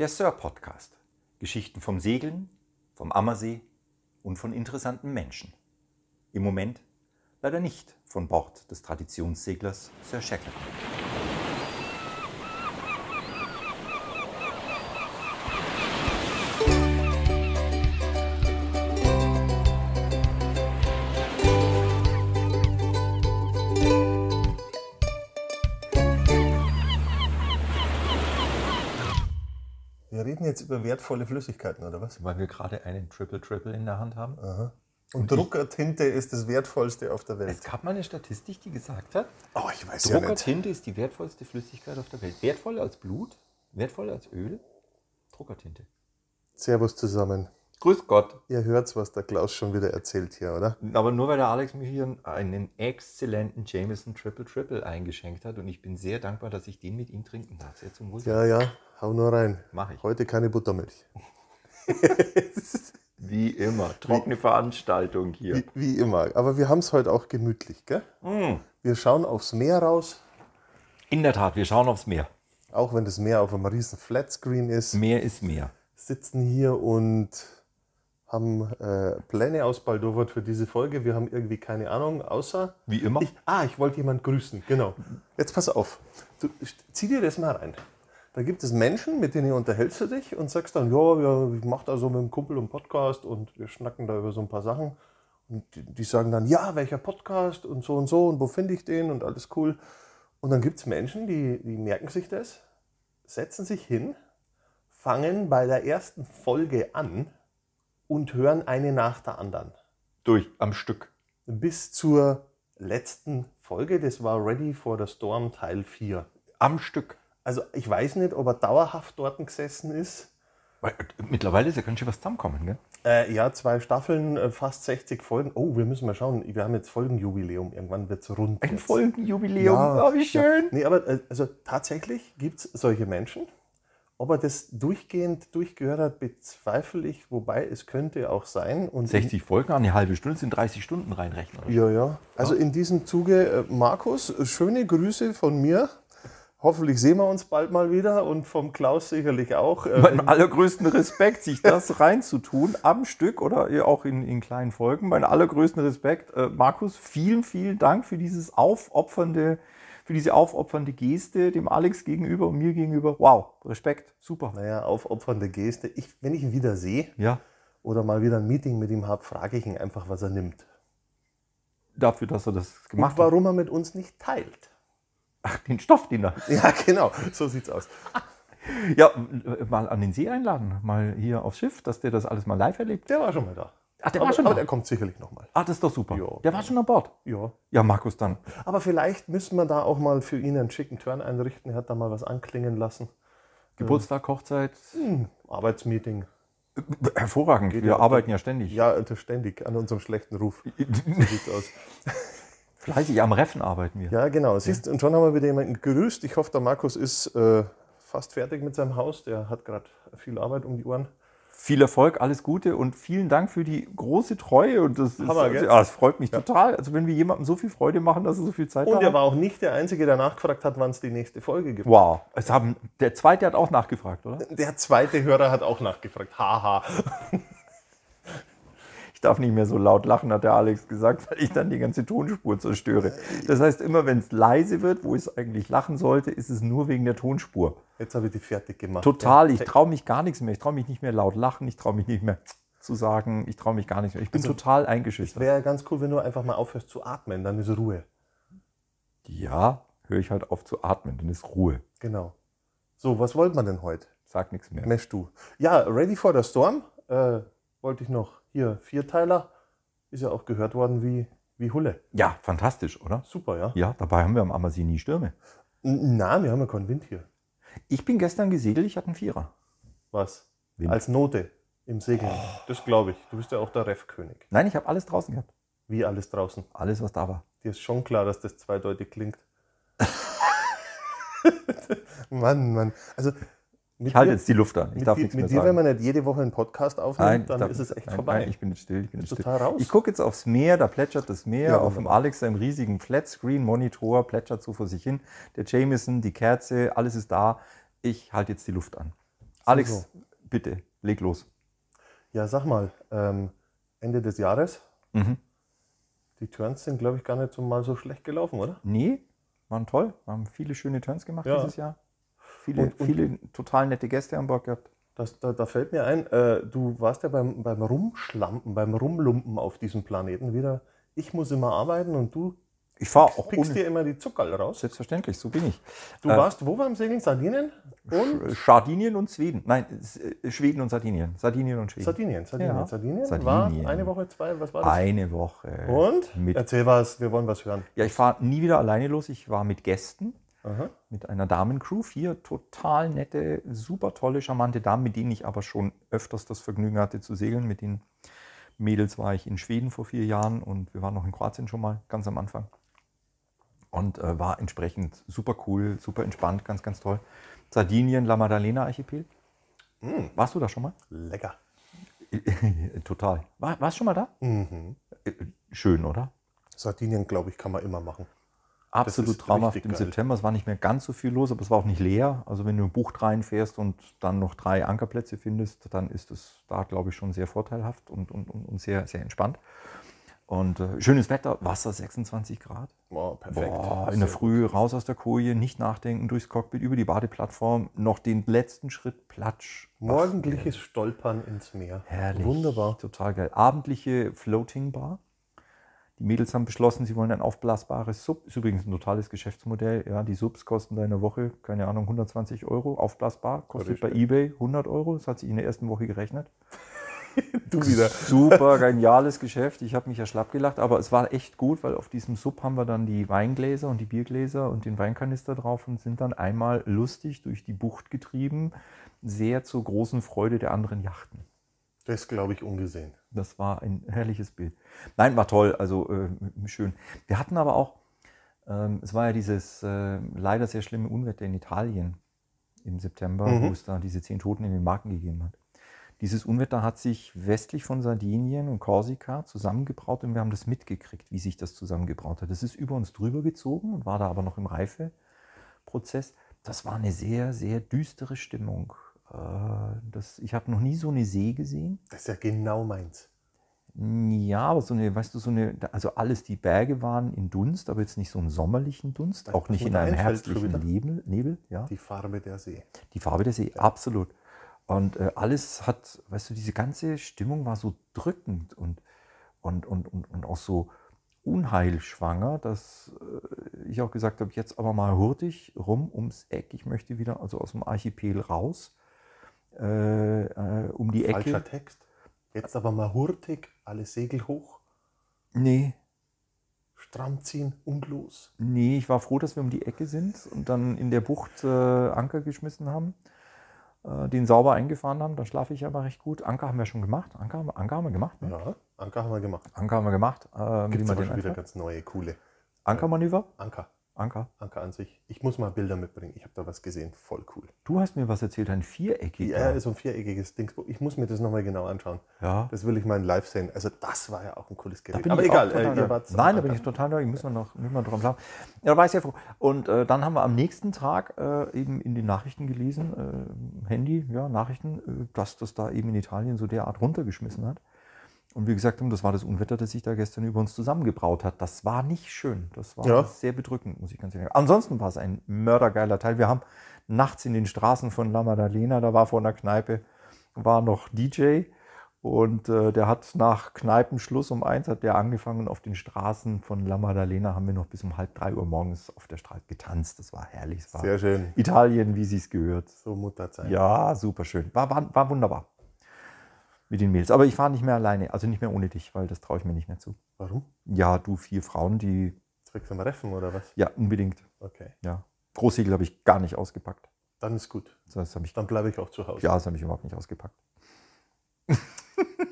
Der Sir Podcast. Geschichten vom Segeln, vom Ammersee und von interessanten Menschen. Im Moment leider nicht von Bord des Traditionsseglers Sir Shackleton. reden jetzt über wertvolle Flüssigkeiten, oder was? Weil wir gerade einen Triple Triple in der Hand haben. Aha. Und, und Druckertinte ist das wertvollste auf der Welt. Es gab mal eine Statistik, die gesagt hat, oh, ich weiß Druckertinte ja ist die wertvollste Flüssigkeit auf der Welt. Wertvoller als Blut, wertvoller als Öl, Druckertinte. Servus zusammen. Grüß Gott. Ihr hört's, was der Klaus schon wieder erzählt hier, oder? Aber nur weil der Alex mir hier einen exzellenten Jameson Triple Triple eingeschenkt hat und ich bin sehr dankbar, dass ich den mit ihm trinken darf. Sehr zum Wohl. Ja, ja. Hau nur rein. Mach ich. Heute keine Buttermilch. wie immer. Trockene wie, Veranstaltung hier. Wie, wie, immer. Aber wir haben es heute auch gemütlich, gell? Mm. Wir schauen aufs Meer raus. In der Tat, wir schauen aufs Meer. Auch wenn das Meer auf einem riesen Flatscreen ist. Meer ist Meer. Sitzen hier und haben äh, Pläne Baldowert für diese Folge. Wir haben irgendwie keine Ahnung, außer. Wie immer. Ich, ah, ich wollte jemanden grüßen, genau. Jetzt pass auf. Du, zieh dir das mal rein. Da gibt es Menschen, mit denen unterhältst du dich und sagst dann, ja, ja ich mache da so mit dem Kumpel einen Podcast und wir schnacken da über so ein paar Sachen. Und die, die sagen dann, ja, welcher Podcast und so und so und wo finde ich den und alles cool. Und dann gibt es Menschen, die, die merken sich das, setzen sich hin, fangen bei der ersten Folge an und hören eine nach der anderen. Durch, am Stück. Bis zur letzten Folge, das war Ready for the Storm Teil 4. Am Stück. Also ich weiß nicht, ob er dauerhaft dort gesessen ist. Weil, äh, mittlerweile ist ja ganz schön was zusammenkommen, gell? Äh, ja, zwei Staffeln, äh, fast 60 Folgen. Oh, wir müssen mal schauen. Wir haben jetzt Folgenjubiläum. Irgendwann wird es rund. Ein jetzt. Folgenjubiläum, ja, oh, wie schön. Ja. Nee, aber äh, also tatsächlich gibt es solche Menschen. Ob er das durchgehend durchgehört hat, bezweifle ich, wobei es könnte auch sein. Und 60 Folgen eine halbe Stunde sind 30 Stunden reinrechnen. Ja, ja. Also ja. in diesem Zuge, Markus, schöne Grüße von mir Hoffentlich sehen wir uns bald mal wieder und vom Klaus sicherlich auch. Mein ähm, allergrößten Respekt, sich das reinzutun am Stück oder auch in, in kleinen Folgen. Mein allergrößten Respekt, äh, Markus, vielen, vielen Dank für dieses aufopfernde, für diese aufopfernde Geste dem Alex gegenüber und mir gegenüber. Wow, Respekt, super. Naja, aufopfernde Geste. Ich, wenn ich ihn wieder sehe ja. oder mal wieder ein Meeting mit ihm habe, frage ich ihn einfach, was er nimmt. Dafür, dass er das gemacht und warum hat. Warum er mit uns nicht teilt. Ach, den Stoffdiener. Ja, genau, so sieht's aus. ja, mal an den See einladen, mal hier aufs Schiff, dass der das alles mal live erlebt. Der war schon mal da. Ach, der aber, war schon aber da. der kommt sicherlich nochmal. Ah, das ist doch super. Ja, der war schon an Bord. Ja. Ja, Markus dann. Aber vielleicht müssen wir da auch mal für ihn einen schicken Turn einrichten. Er hat da mal was anklingen lassen. Geburtstag, Hochzeit. Hm, Arbeitsmeeting. Hervorragend. Geht wir ja arbeiten ja ständig. Ja, ständig an unserem schlechten Ruf. So sieht's aus. Fleißig am Reffen arbeiten wir. Ja, genau. Siehst, Und schon haben wir wieder jemanden gegrüßt. Ich hoffe, der Markus ist äh, fast fertig mit seinem Haus. Der hat gerade viel Arbeit um die Ohren. Viel Erfolg, alles Gute und vielen Dank für die große Treue. Und das, Hammer, also, ah, das freut mich ja. total. Also, wenn wir jemandem so viel Freude machen, dass er so viel Zeit und hat. Und er war auch nicht der Einzige, der nachgefragt hat, wann es die nächste Folge gibt. Wow. Es haben, der zweite hat auch nachgefragt, oder? Der zweite Hörer hat auch nachgefragt. Haha darf nicht mehr so laut lachen, hat der Alex gesagt, weil ich dann die ganze Tonspur zerstöre. Das heißt, immer wenn es leise wird, wo es eigentlich lachen sollte, ist es nur wegen der Tonspur. Jetzt habe ich die fertig gemacht. Total, ich traue mich gar nichts mehr. Ich traue mich nicht mehr laut lachen, ich traue mich nicht mehr zu sagen, ich traue mich gar nicht mehr. Ich bin also, total eingeschüchtert. Wäre ganz cool, wenn du einfach mal aufhörst zu atmen, dann ist Ruhe. Ja, höre ich halt auf zu atmen, dann ist Ruhe. Genau. So, was wollte man denn heute? Sag nichts mehr. Mesh du. Ja, Ready for the Storm äh, wollte ich noch hier Vierteiler, ist ja auch gehört worden wie, wie Hulle. Ja, fantastisch, oder? Super, ja. Ja, dabei haben wir am Ammersee nie Stürme. Na, wir haben ja keinen Wind hier. Ich bin gestern gesegelt, ich hatte einen Vierer. Was? Wind. Als Note im Segeln. Oh. Das glaube ich. Du bist ja auch der Ref-König. Nein, ich habe alles draußen gehabt. Wie alles draußen? Alles, was da war. Dir ist schon klar, dass das zweideutig klingt. Mann, Mann. Also ich halte dir, jetzt die Luft an. Ich mit darf dir, nichts mit mehr dir, sagen. wenn man nicht jede Woche einen Podcast aufnimmt, nein, dann darf, ist es echt nein, vorbei. Nein, ich bin jetzt still. Ich, bin jetzt total raus. ich gucke jetzt aufs Meer, da plätschert das Meer. Ja, auf dem Alex, seinem riesigen Flatscreen-Monitor, plätschert so vor sich hin. Der Jameson, die Kerze, alles ist da. Ich halte jetzt die Luft an. Alex, so. bitte, leg los. Ja, sag mal, ähm, Ende des Jahres. Mhm. Die Turns sind, glaube ich, gar nicht so mal so schlecht gelaufen, oder? Nee, waren toll. Wir haben viele schöne Turns gemacht ja. dieses Jahr viele, und, und total nette Gäste an Bord gehabt. Das, da, da, fällt mir ein, äh, du warst ja beim, beim Rumschlampen, beim Rumlumpen auf diesem Planeten wieder. Ich muss immer arbeiten und du ich fahre auch pickst ohne, dir immer die Zuckerl raus. Selbstverständlich, so bin ich. Du äh, warst wo beim Segeln? Sardinien und? Sardinien und Schweden. Nein, äh, Schweden und Sardinien. Sardinien und Schweden. Sardinien, Sardinien, ja. Sardinien. Sardinien. War eine Woche, zwei, was war das? Eine Woche. Und? Mit Erzähl was, wir wollen was hören. Ja, ich fahre nie wieder alleine los. Ich war mit Gästen. Aha. mit einer Damencrew. Vier total nette, super tolle, charmante Damen, mit denen ich aber schon öfters das Vergnügen hatte zu segeln. Mit den Mädels war ich in Schweden vor vier Jahren und wir waren noch in Kroatien schon mal, ganz am Anfang. Und äh, war entsprechend super cool, super entspannt, ganz, ganz toll. Sardinien, La Maddalena Archipel. Mm. Warst du da schon mal? Lecker. total. War, warst du schon mal da? Mhm. Äh, schön, oder? Sardinien, glaube ich, kann man immer machen absolut traumhaft im geil. September. Es war nicht mehr ganz so viel los, aber es war auch nicht leer. Also wenn du ein Bucht reinfährst und dann noch drei Ankerplätze findest, dann ist es da, glaube ich, schon sehr vorteilhaft und, und, und sehr, sehr entspannt. Und äh, schönes Wetter, Wasser 26 Grad. Wow, perfekt. Boah, in der Früh raus aus der Koje, nicht nachdenken, durchs Cockpit, über die Badeplattform, noch den letzten Schritt, platsch. Morgendliches Ach, Stolpern ins Meer. Herrlich. Wunderbar. Total geil. Abendliche Floating Bar. Die Mädels haben beschlossen, sie wollen ein aufblasbares Sub. Ist übrigens ein totales Geschäftsmodell. Ja, die Subs kosten da in der Woche, keine Ahnung, 120 Euro. Aufblasbar kostet bei eBay 100 Euro. Das hat sich in der ersten Woche gerechnet. du wieder. Super geniales Geschäft. Ich habe mich ja schlapp gelacht, aber es war echt gut, weil auf diesem Sub haben wir dann die Weingläser und die Biergläser und den Weinkanister drauf und sind dann einmal lustig durch die Bucht getrieben. Sehr zur großen Freude der anderen Yachten. Das glaube ich ungesehen. Das war ein herrliches Bild. Nein, war toll, also äh, schön. Wir hatten aber auch, ähm, es war ja dieses äh, leider sehr schlimme Unwetter in Italien im September, mhm. wo es da diese zehn Toten in den Marken gegeben hat. Dieses Unwetter hat sich westlich von Sardinien und Korsika zusammengebraut und wir haben das mitgekriegt, wie sich das zusammengebraut hat. Das ist über uns drüber gezogen und war da aber noch im Reifeprozess. Das war eine sehr, sehr düstere Stimmung. Äh, das, ich habe noch nie so eine See gesehen. Das ist ja genau meins. Ja, aber so eine, weißt du, so eine, also alles, die Berge waren in Dunst, aber jetzt nicht so einen sommerlichen Dunst, auch nicht in einem herbstlichen Nebel, Nebel. ja. Die Farbe der See. Die Farbe der See, ja. absolut. Und äh, alles hat, weißt du, diese ganze Stimmung war so drückend und, und, und, und, und auch so unheilschwanger, dass äh, ich auch gesagt habe, jetzt aber mal hurtig rum ums Eck, ich möchte wieder also aus dem Archipel raus äh, äh, um die Falscher Ecke. Falscher Text. Jetzt aber mal hurtig, alle Segel hoch. Nee. Stramm ziehen und los. Nee, ich war froh, dass wir um die Ecke sind und dann in der Bucht äh, Anker geschmissen haben, äh, den sauber eingefahren haben. Da schlafe ich aber recht gut. Anker haben wir schon gemacht. Anker haben, Anker haben wir gemacht. Ne? Ja, Anker haben wir gemacht. Anker haben wir gemacht. Äh, Gibt es wieder ganz neue, coole. Ankermanöver? Anker. Anker? Anker an sich. Ich muss mal Bilder mitbringen. Ich habe da was gesehen. Voll cool. Du hast mir was erzählt, ein viereckiger. Ja, so ein viereckiges Ding. Ich muss mir das nochmal genau anschauen. Ja. Das will ich mal in live sehen. Also das war ja auch ein cooles Gerät. Aber egal, äh, Nein, da bin ich total neugierig. Müssen wir noch müssen wir dran bleiben. Ja, da war ich sehr froh. Und äh, dann haben wir am nächsten Tag äh, eben in den Nachrichten gelesen, äh, Handy, ja, Nachrichten, äh, dass das da eben in Italien so derart runtergeschmissen hat und wir gesagt haben, das war das Unwetter, das sich da gestern über uns zusammengebraut hat. Das war nicht schön. Das war ja. sehr bedrückend, muss ich ganz ehrlich sagen. Ansonsten war es ein mördergeiler Teil. Wir haben nachts in den Straßen von La Maddalena, da war vor einer Kneipe, war noch DJ. Und äh, der hat nach Kneipenschluss um eins hat der angefangen auf den Straßen von La Maddalena haben wir noch bis um halb drei Uhr morgens auf der Straße getanzt. Das war herrlich. Das war Sehr schön. Italien, wie sie es gehört. So Mutterzeit. Ja, super schön. War, war, war wunderbar mit den Mädels. Aber ich fahre nicht mehr alleine, also nicht mehr ohne dich, weil das traue ich mir nicht mehr zu. Warum? Ja, du vier Frauen, die. Zurück zum Reffen oder was? Ja, unbedingt. Okay. Ja. Großsegel habe ich gar nicht ausgepackt. Dann ist gut. Das ich, Dann bleibe ich auch zu Hause. Ja, das habe ich überhaupt nicht ausgepackt.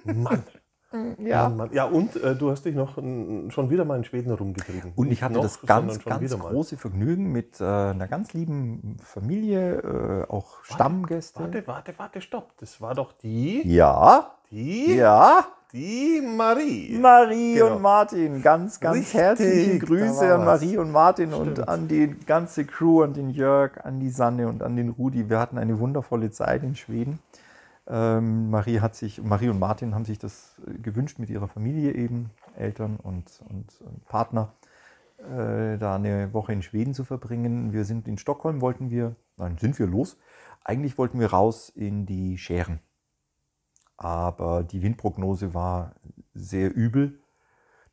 Mann. Mm, ja. ja, und äh, du hast dich noch n, schon wieder mal in Schweden herumgetrieben. Und ich hatte noch, das ganz, ganz große Vergnügen mit äh, einer ganz lieben Familie, äh, auch warte, Stammgäste. Warte, warte, warte, stopp. Das war doch die. Ja. Die. Ja. Die Marie. Marie genau. und Martin. Ganz, ganz Richtig, herzliche Grüße an Marie und Martin Stimmt. und an die ganze Crew, an den Jörg, an die Sanne und an den Rudi. Wir hatten eine wundervolle Zeit in Schweden. Ähm, Marie hat sich, Marie und Martin haben sich das äh, gewünscht mit ihrer Familie eben, Eltern und, und, und Partner, äh, da eine Woche in Schweden zu verbringen. Wir sind in Stockholm, wollten wir, nein, sind wir los. Eigentlich wollten wir raus in die Schären. Aber die Windprognose war sehr übel.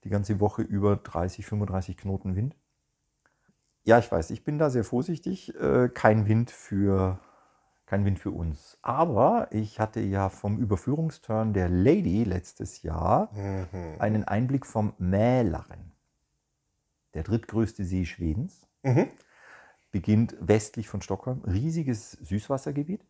Die ganze Woche über 30, 35 Knoten Wind. Ja, ich weiß, ich bin da sehr vorsichtig. Äh, kein Wind für kein Wind für uns. Aber ich hatte ja vom Überführungsturn der Lady letztes Jahr mhm. einen Einblick vom Mälaren. Der drittgrößte See Schwedens. Mhm. Beginnt westlich von Stockholm. Riesiges Süßwassergebiet.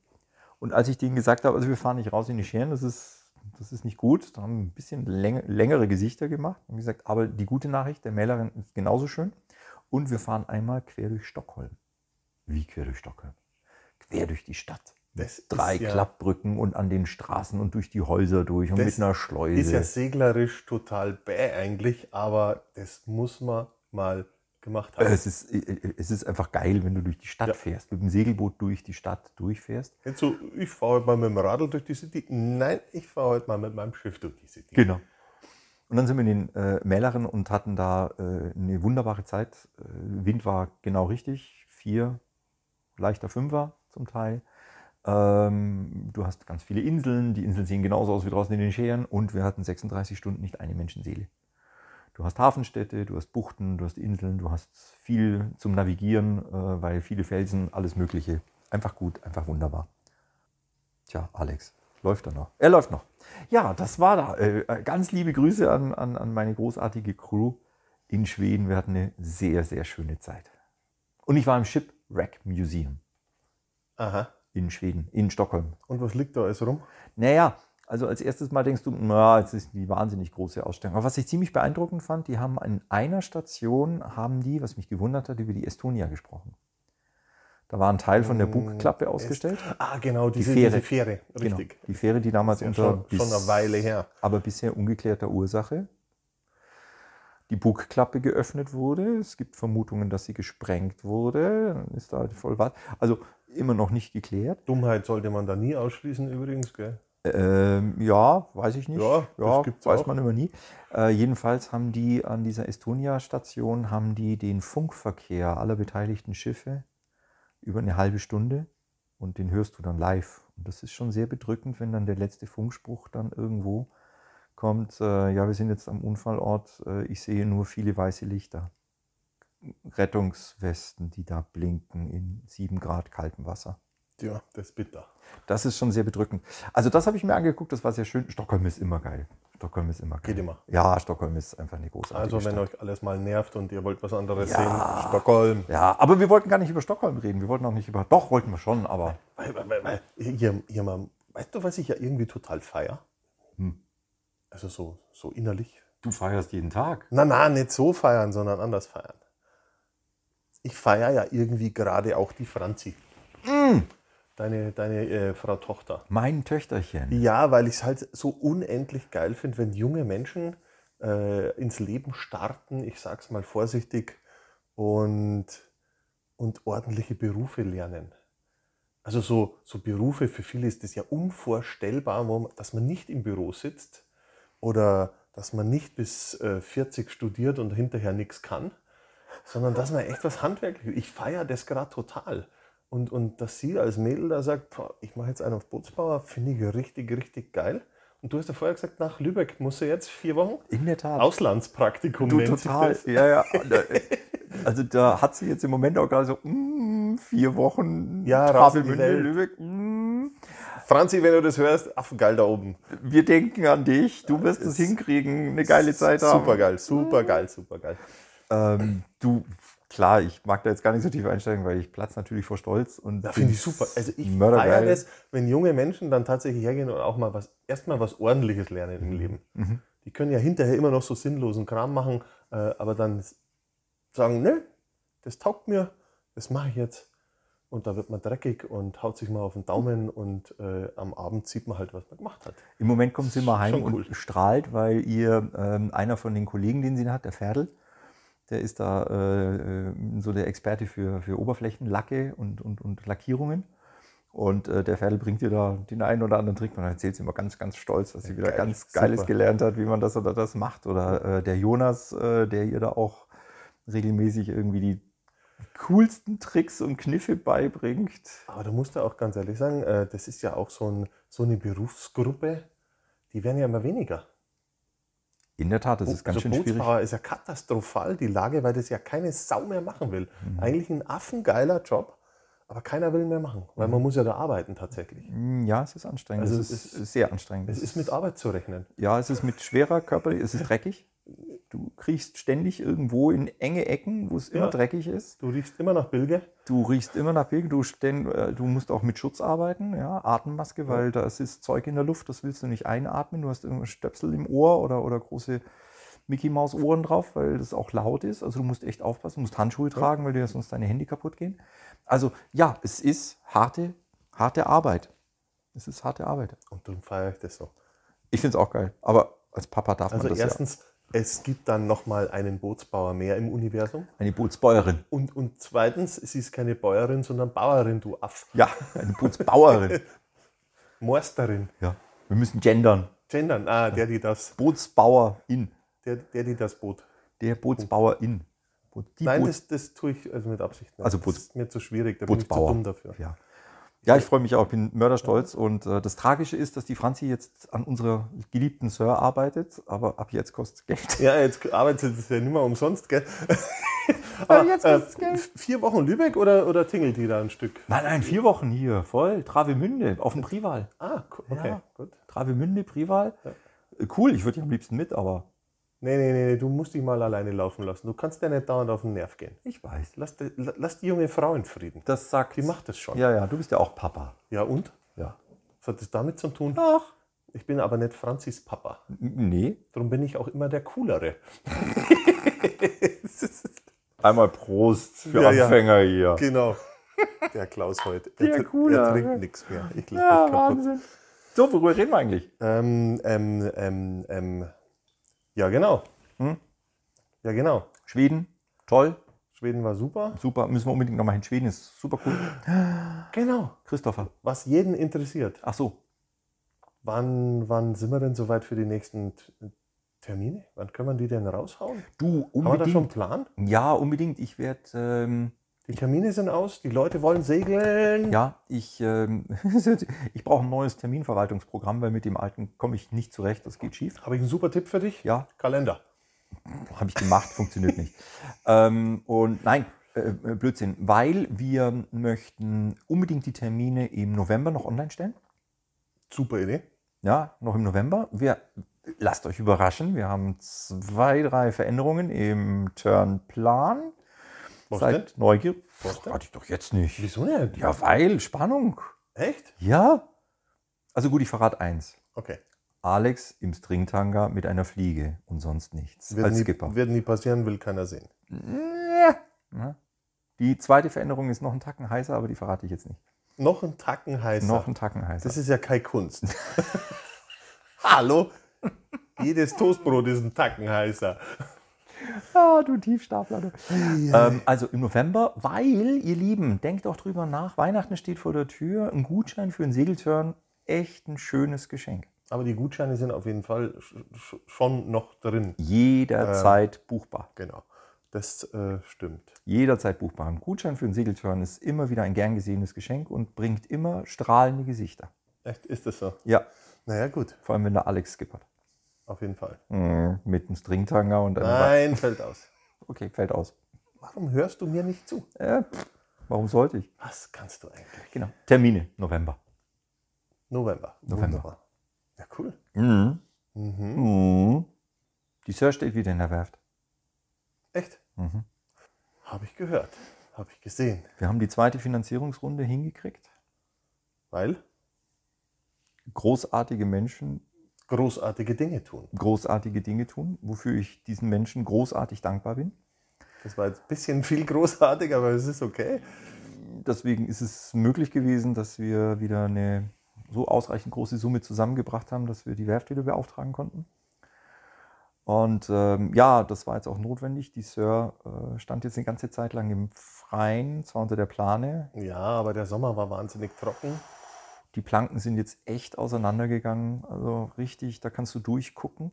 Und als ich denen gesagt habe, also wir fahren nicht raus in die Scheren, das ist, das ist nicht gut, da haben ein bisschen läng längere Gesichter gemacht und gesagt, aber die gute Nachricht, der Mälaren ist genauso schön. Und wir fahren einmal quer durch Stockholm. Wie quer durch Stockholm? quer durch die Stadt. Das Drei ja, Klappbrücken und an den Straßen und durch die Häuser durch und mit einer Schleuse. Ist ja seglerisch total bäh eigentlich, aber das muss man mal gemacht haben. Es ist, es ist einfach geil, wenn du durch die Stadt ja. fährst, mit dem Segelboot durch die Stadt durchfährst. Jetzt so, ich fahre heute mal mit dem Radl durch die City. Nein, ich fahre heute mal mit meinem Schiff durch die City. Genau. Und dann sind wir in den äh, Mälaren und hatten da äh, eine wunderbare Zeit. Äh, Wind war genau richtig, vier, leichter Fünfer zum Teil. Ähm, du hast ganz viele Inseln, die Inseln sehen genauso aus wie draußen in den Scheren und wir hatten 36 Stunden nicht eine Menschenseele. Du hast Hafenstädte, du hast Buchten, du hast Inseln, du hast viel zum Navigieren, äh, weil viele Felsen, alles Mögliche. Einfach gut, einfach wunderbar. Tja, Alex, läuft er noch? Er läuft noch. Ja, das war da. Äh, äh ganz liebe Grüße an, an, an meine großartige Crew in Schweden. Wir hatten eine sehr, sehr schöne Zeit. Und ich war im Shipwreck Museum. Aha. In Schweden, in Stockholm. Und was liegt da alles rum? Naja, also als erstes Mal denkst du, na, jetzt ist die wahnsinnig große Ausstellung. Aber was ich ziemlich beeindruckend fand, die haben an einer Station, haben die, was mich gewundert hat, über die Estonia gesprochen. Da war ein Teil von der oh, Bugklappe ausgestellt. Ah, genau, diese, die Fähre. Diese Fähre genau, richtig. Genau, die Fähre, die damals unter schon, schon eine Weile her. Aber bisher ungeklärter Ursache die Bugklappe geöffnet wurde. Es gibt Vermutungen, dass sie gesprengt wurde. Dann ist da voll was. Also immer noch nicht geklärt. Dummheit sollte man da nie ausschließen übrigens, gell? Ähm, ja, weiß ich nicht. Ja, ja weiß auch. man immer nie. Äh, jedenfalls haben die an dieser Estonia-Station haben die den Funkverkehr aller beteiligten Schiffe über eine halbe Stunde und den hörst du dann live. Und das ist schon sehr bedrückend, wenn dann der letzte Funkspruch dann irgendwo kommt. Äh, ja, wir sind jetzt am Unfallort. Äh, ich sehe nur viele weiße Lichter. Rettungswesten, die da blinken in sieben Grad kaltem Wasser. Ja, das ist bitter. Das ist schon sehr bedrückend. Also das habe ich mir angeguckt, das war sehr schön. Stockholm ist immer geil. Stockholm ist immer geil. Geht immer. Ja, Stockholm ist einfach eine große Also wenn Stadt. euch alles mal nervt und ihr wollt was anderes ja. sehen, Stockholm. Ja, aber wir wollten gar nicht über Stockholm reden. Wir wollten auch nicht über... Doch, wollten wir schon, aber... Weil, weil, weil, hier, hier mal, weißt du, was ich ja irgendwie total feier? Hm. Also so, so innerlich. Du feierst jeden Tag. Na, na, nicht so feiern, sondern anders feiern ich feiere ja irgendwie gerade auch die Franzi. Mm. Deine, deine äh, Frau Tochter. Mein Töchterchen. Ja, weil ich es halt so unendlich geil finde, wenn junge Menschen äh, ins Leben starten, ich sag's mal vorsichtig, und, und ordentliche Berufe lernen. Also so, so Berufe, für viele ist das ja unvorstellbar, dass man nicht im Büro sitzt oder dass man nicht bis 40 äh, studiert und hinterher nichts kann sondern dass man echt was Handwerkliches. Ich feiere das gerade total. Und, und dass sie als Mädel da sagt, ich mache jetzt einen auf Bootsbauer, finde ich richtig, richtig geil. Und du hast ja vorher gesagt, nach Lübeck musst du jetzt vier Wochen? In der Tat. Auslandspraktikum du, total. sich das. Ja, ja. Also da hat sie jetzt im Moment auch gerade so, mm, vier Wochen ja, Travemünde, Lübeck. Mm. Franzi, wenn du das hörst, affengeil da oben. Wir denken an dich, du wirst es hinkriegen, eine geile Zeit haben. Supergeil, supergeil, supergeil. Ähm, du, klar, ich mag da jetzt gar nicht so tief einsteigen, weil ich platze natürlich vor Stolz. und Da finde ich super. Also ich feiere es, wenn junge Menschen dann tatsächlich hergehen und auch mal was, erstmal was Ordentliches lernen im mhm. Leben. Mhm. Die können ja hinterher immer noch so sinnlosen Kram machen, äh, aber dann sagen, ne, das taugt mir, das mache ich jetzt. Und da wird man dreckig und haut sich mal auf den Daumen und äh, am Abend sieht man halt, was man gemacht hat. Im Moment kommt sie mal heim cool. und strahlt, weil ihr ähm, einer von den Kollegen, den sie hat, der Ferdl, der ist da äh, äh, so der Experte für, für Oberflächenlacke und, und, und Lackierungen. Und äh, der Ferdl bringt dir da den einen oder anderen Trick. Man erzählt es immer ganz, ganz stolz, dass sie ja, wieder geil, ganz super. Geiles gelernt hat, wie man das oder das macht. Oder äh, der Jonas, äh, der ihr da auch regelmäßig irgendwie die coolsten Tricks und Kniffe beibringt. Aber du musst da auch ganz ehrlich sagen, äh, das ist ja auch so, ein, so eine Berufsgruppe, die werden ja immer weniger. In der Tat, das ist ganz also schön Bootsbauer schwierig. ist ja katastrophal die Lage, weil das ja keine Sau mehr machen will. Mhm. Eigentlich ein affengeiler Job, aber keiner will mehr machen, weil mhm. man muss ja da arbeiten tatsächlich. Mm, ja, es ist anstrengend. Also es, ist, es ist sehr anstrengend. Es ist mit Arbeit zu rechnen. Ja, es ist mit schwerer Körper, es ist dreckig. Du kriechst ständig irgendwo in enge Ecken, wo es immer dreckig ist. Du riechst immer nach Bilge. Du riechst immer nach Bilge. Du, äh, du, musst auch mit Schutz arbeiten, ja, Atemmaske, weil ja. da ist Zeug in der Luft, das willst du nicht einatmen. Du hast irgendeinen Stöpsel im Ohr oder, oder große Mickey Maus Ohren drauf, weil das auch laut ist. Also du musst echt aufpassen, du musst Handschuhe tragen, weil dir sonst deine Handy kaputt gehen. Also ja, es ist harte, harte Arbeit. Es ist harte Arbeit. Und darum feiere ich das so. Ich finde es auch geil. Aber als Papa darf also man das erstens, ja es gibt dann nochmal einen Bootsbauer mehr im Universum. Eine Bootsbäuerin. Und, und zweitens, es ist keine Bäuerin, sondern Bauerin, du Aff. Ja, eine Bootsbauerin. Morsterin. Ja, wir müssen gendern. Gendern, ah, der, die das. Bootsbauerin. Der, der, die das Boot. Der Bootsbauerin. Die Nein, Boot das, das tue ich also mit Absicht nicht. Ne? Also Boots, das ist mir zu schwierig, da Bootsbauer. bin ich zu dumm dafür. Ja. Ja, ich freue mich auch, ich bin mörderstolz. Und äh, das Tragische ist, dass die Franzi jetzt an unserer geliebten Sir arbeitet, aber ab jetzt kostet es Geld. Ja, jetzt arbeitet es ja nicht mehr umsonst, gell? aber, jetzt kostet äh, Geld. Vier Wochen Lübeck oder, oder tingelt die da ein Stück? Nein, nein, vier Wochen hier, voll. Travemünde, auf dem Prival. Ah, okay, ja. gut. Travemünde, Prival. Äh, cool, ich würde ja am liebsten mit, aber Nee, nee, nee, du musst dich mal alleine laufen lassen. Du kannst ja nicht dauernd auf den Nerv gehen. Ich weiß. Lass, die, lass die junge Frau in Frieden. Das sagt. Die macht das schon. Ja, ja, du bist ja auch Papa. Ja, und? Ja. Was hat das damit zu tun? Ach. Ich bin aber nicht Franzis Papa. Nee. Darum bin ich auch immer der Coolere. Einmal Prost für ja, Anfänger ja. hier. Genau. Der Klaus heute. Der er, Coolere. Er trinkt nichts mehr. Ich ja, Wahnsinn. So, worüber reden wir eigentlich? Ähm, ähm, ähm, ähm. Ja, genau. Hm? Ja, genau. Schweden, toll. Schweden war super. Super, müssen wir unbedingt nochmal hin. Schweden ist super cool. Genau. Christopher. Was jeden interessiert. Ach so. Wann, wann sind wir denn soweit für die nächsten Termine? Wann können wir die denn raushauen? Du, unbedingt. Haben wir da schon einen Plan? Ja, unbedingt. Ich werde ähm, die Termine sind aus, die Leute wollen segeln. Ja, ich, äh, ich brauche ein neues Terminverwaltungsprogramm, weil mit dem alten komme ich nicht zurecht, das geht schief. Habe ich einen super Tipp für dich? Ja. Kalender. Habe ich gemacht, funktioniert nicht. Ähm, und nein, äh, äh, Blödsinn, weil wir möchten unbedingt die Termine im November noch online stellen. Super Idee. Ja, noch im November. Wir, lasst euch überraschen, wir haben zwei, drei Veränderungen im Turnplan. Was Seid denn? neugierig. Was Hatte ich doch jetzt nicht. Wieso denn? Ja, weil Spannung. Echt? Ja. Also gut, ich verrate eins. Okay. Alex im Stringtanga mit einer Fliege und sonst nichts. Wird, als nie, Skipper. wird nie passieren, will keiner sehen. Ja. Die zweite Veränderung ist noch ein Tacken heißer, aber die verrate ich jetzt nicht. Noch ein Tacken heißer? Noch ein Tacken heißer. Das ist ja keine Kunst. Hallo? Jedes Toastbrot ist ein Tacken heißer. Ah, du Tiefstapler. Du. Ähm, also im November, weil, ihr Lieben, denkt auch drüber nach, Weihnachten steht vor der Tür, ein Gutschein für einen Segeltörn, echt ein schönes Geschenk. Aber die Gutscheine sind auf jeden Fall schon noch drin. Jederzeit ähm, buchbar. Genau, das äh, stimmt. Jederzeit buchbar. Ein Gutschein für einen Segeltörn ist immer wieder ein gern gesehenes Geschenk und bringt immer strahlende Gesichter. Echt, ist das so? Ja. Naja, gut. Vor allem, wenn der Alex skippert. Auf jeden Fall. Mhm. Mit einem Stringtanger und einem. Nein, fällt aus. Okay, fällt aus. Warum hörst du mir nicht zu? Äh, warum sollte ich? Was kannst du eigentlich? Genau. Termine, November. November. November. Wunderbar. Ja, cool. Mhm. Mhm. mhm. Die Sir steht wieder in der Werft. Echt? Mhm. Habe ich gehört. Habe ich gesehen. Wir haben die zweite Finanzierungsrunde hingekriegt. Weil? Großartige Menschen, Großartige Dinge tun. Großartige Dinge tun, wofür ich diesen Menschen großartig dankbar bin. Das war jetzt ein bisschen viel großartig, aber es ist okay. Deswegen ist es möglich gewesen, dass wir wieder eine so ausreichend große Summe zusammengebracht haben, dass wir die Werft wieder beauftragen konnten. Und ähm, ja, das war jetzt auch notwendig. Die Sir äh, stand jetzt eine ganze Zeit lang im Freien, zwar unter der Plane. Ja, aber der Sommer war wahnsinnig trocken. Die Planken sind jetzt echt auseinandergegangen, also richtig, da kannst du durchgucken.